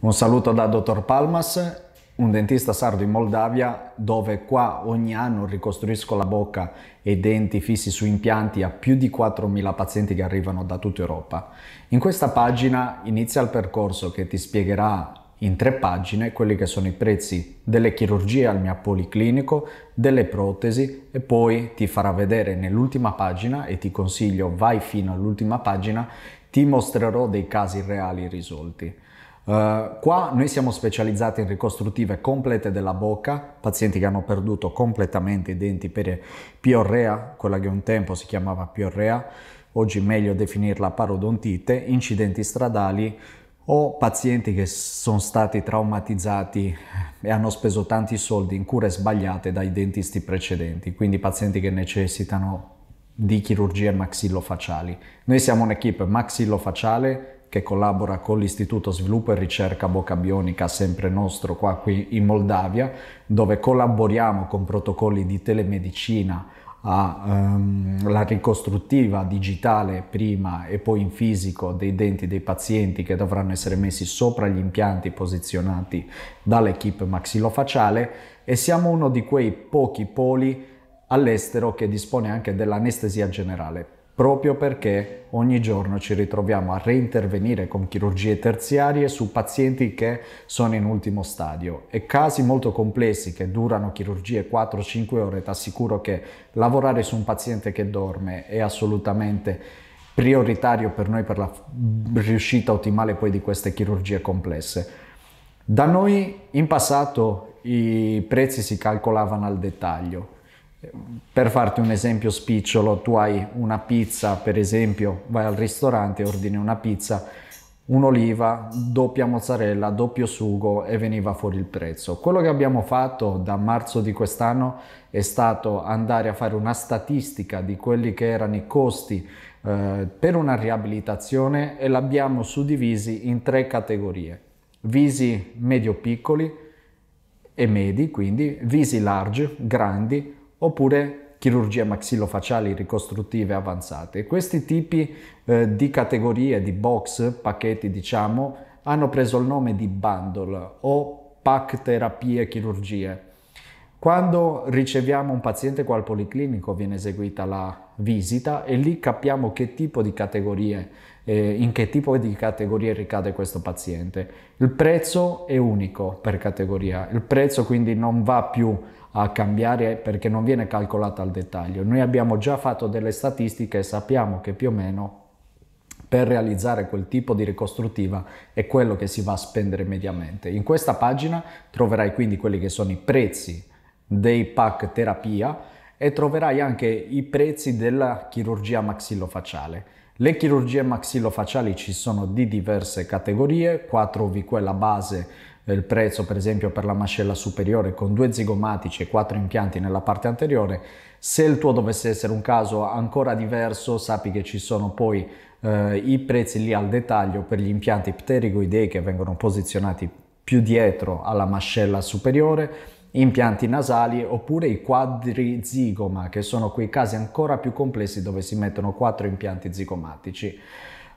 Un saluto da dottor Palmas, un dentista sardo in Moldavia, dove qua ogni anno ricostruisco la bocca e i denti fissi su impianti a più di 4.000 pazienti che arrivano da tutta Europa. In questa pagina inizia il percorso che ti spiegherà in tre pagine quelli che sono i prezzi delle chirurgie al mio policlinico, delle protesi e poi ti farà vedere nell'ultima pagina e ti consiglio vai fino all'ultima pagina, ti mostrerò dei casi reali risolti. Uh, qua noi siamo specializzati in ricostruttive complete della bocca, pazienti che hanno perduto completamente i denti per piorrea, quella che un tempo si chiamava piorrea, oggi meglio definirla parodontite, incidenti stradali o pazienti che sono stati traumatizzati e hanno speso tanti soldi in cure sbagliate dai dentisti precedenti, quindi pazienti che necessitano di chirurgie maxillofaciali. Noi siamo un'equipe maxillofaciale che collabora con l'Istituto Sviluppo e Ricerca Bocca Bionica, sempre nostro qua qui in Moldavia, dove collaboriamo con protocolli di telemedicina alla ehm, um, ricostruttiva digitale prima e poi in fisico dei denti dei pazienti che dovranno essere messi sopra gli impianti posizionati dall'equipe maxilofaciale e siamo uno di quei pochi poli all'estero che dispone anche dell'anestesia generale proprio perché ogni giorno ci ritroviamo a reintervenire con chirurgie terziarie su pazienti che sono in ultimo stadio e casi molto complessi che durano chirurgie 4-5 ore, ti assicuro che lavorare su un paziente che dorme è assolutamente prioritario per noi per la riuscita ottimale poi di queste chirurgie complesse. Da noi in passato i prezzi si calcolavano al dettaglio, per farti un esempio spicciolo, tu hai una pizza, per esempio, vai al ristorante, ordini una pizza, un'oliva, doppia mozzarella, doppio sugo e veniva fuori il prezzo. Quello che abbiamo fatto da marzo di quest'anno è stato andare a fare una statistica di quelli che erano i costi eh, per una riabilitazione e l'abbiamo suddivisi in tre categorie. Visi medio-piccoli e medi, quindi visi large, grandi oppure chirurgie maxillofaciali ricostruttive avanzate. Questi tipi eh, di categorie di box, pacchetti diciamo, hanno preso il nome di bundle o pack terapie chirurgie. Quando riceviamo un paziente qua al policlinico viene eseguita la visita e lì capiamo che tipo di categorie, eh, in che tipo di categorie ricade questo paziente. Il prezzo è unico per categoria, il prezzo quindi non va più a cambiare perché non viene calcolata al dettaglio. Noi abbiamo già fatto delle statistiche e sappiamo che più o meno per realizzare quel tipo di ricostruttiva è quello che si va a spendere mediamente. In questa pagina troverai quindi quelli che sono i prezzi dei pack terapia e troverai anche i prezzi della chirurgia maxillofacciale. Le chirurgie maxillofacciali ci sono di diverse categorie, 4 trovi quella base il prezzo per esempio per la mascella superiore con due zigomatici e quattro impianti nella parte anteriore. Se il tuo dovesse essere un caso ancora diverso, sappi che ci sono poi eh, i prezzi lì al dettaglio per gli impianti pterigoidei che vengono posizionati più dietro alla mascella superiore, impianti nasali oppure i quadri zigoma che sono quei casi ancora più complessi dove si mettono quattro impianti zigomatici.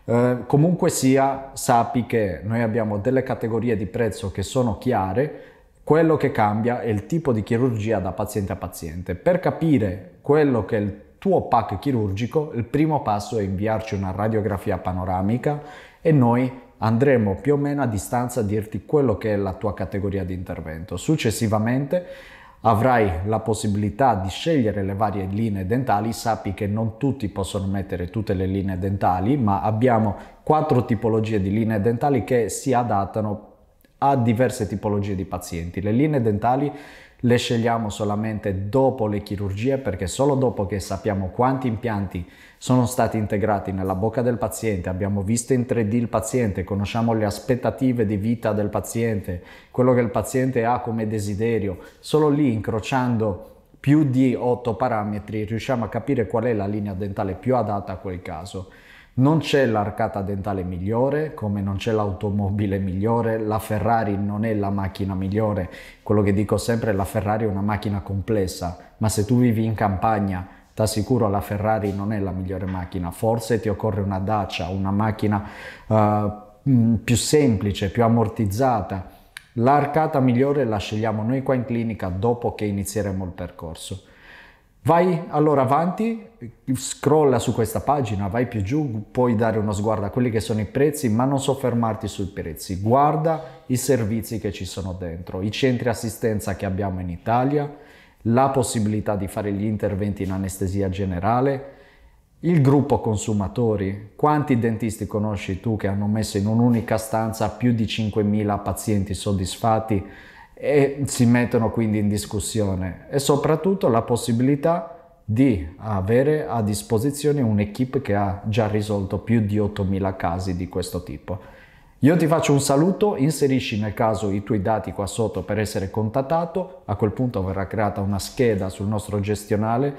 Eh, comunque sia, sappi che noi abbiamo delle categorie di prezzo che sono chiare, quello che cambia è il tipo di chirurgia da paziente a paziente. Per capire quello che è il tuo pack chirurgico, il primo passo è inviarci una radiografia panoramica e noi andremo più o meno a distanza a dirti quello che è la tua categoria di intervento. Successivamente avrai la possibilità di scegliere le varie linee dentali, sappi che non tutti possono mettere tutte le linee dentali, ma abbiamo quattro tipologie di linee dentali che si adattano a diverse tipologie di pazienti. Le linee dentali le scegliamo solamente dopo le chirurgie perché solo dopo che sappiamo quanti impianti sono stati integrati nella bocca del paziente, abbiamo visto in 3D il paziente, conosciamo le aspettative di vita del paziente, quello che il paziente ha come desiderio, solo lì incrociando più di 8 parametri riusciamo a capire qual è la linea dentale più adatta a quel caso. Non c'è l'arcata dentale migliore, come non c'è l'automobile migliore, la Ferrari non è la macchina migliore. Quello che dico sempre è la Ferrari è una macchina complessa, ma se tu vivi in campagna, sicuro la Ferrari non è la migliore macchina, forse ti occorre una Dacia, una macchina uh, più semplice, più ammortizzata. L'arcata migliore la scegliamo noi qua in clinica dopo che inizieremo il percorso. Vai allora avanti, scrolla su questa pagina, vai più giù, puoi dare uno sguardo a quelli che sono i prezzi, ma non soffermarti sui prezzi, guarda i servizi che ci sono dentro, i centri assistenza che abbiamo in Italia, la possibilità di fare gli interventi in anestesia generale, il gruppo consumatori, quanti dentisti conosci tu che hanno messo in un'unica stanza più di 5.000 pazienti soddisfatti e si mettono quindi in discussione e soprattutto la possibilità di avere a disposizione un'equipe che ha già risolto più di 8000 casi di questo tipo. Io ti faccio un saluto, inserisci nel caso i tuoi dati qua sotto per essere contattato, a quel punto verrà creata una scheda sul nostro gestionale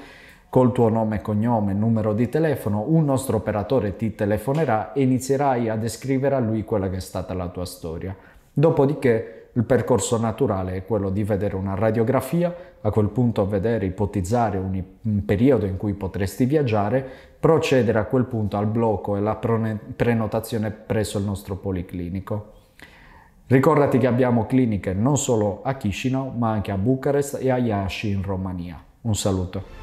col tuo nome, cognome, numero di telefono, un nostro operatore ti telefonerà e inizierai a descrivere a lui quella che è stata la tua storia. Dopodiché il percorso naturale è quello di vedere una radiografia, a quel punto vedere, ipotizzare un, un periodo in cui potresti viaggiare, procedere a quel punto al blocco e alla prenotazione presso il nostro policlinico. Ricordati che abbiamo cliniche non solo a Chisinau, ma anche a Bucarest e a Iași in Romania. Un saluto.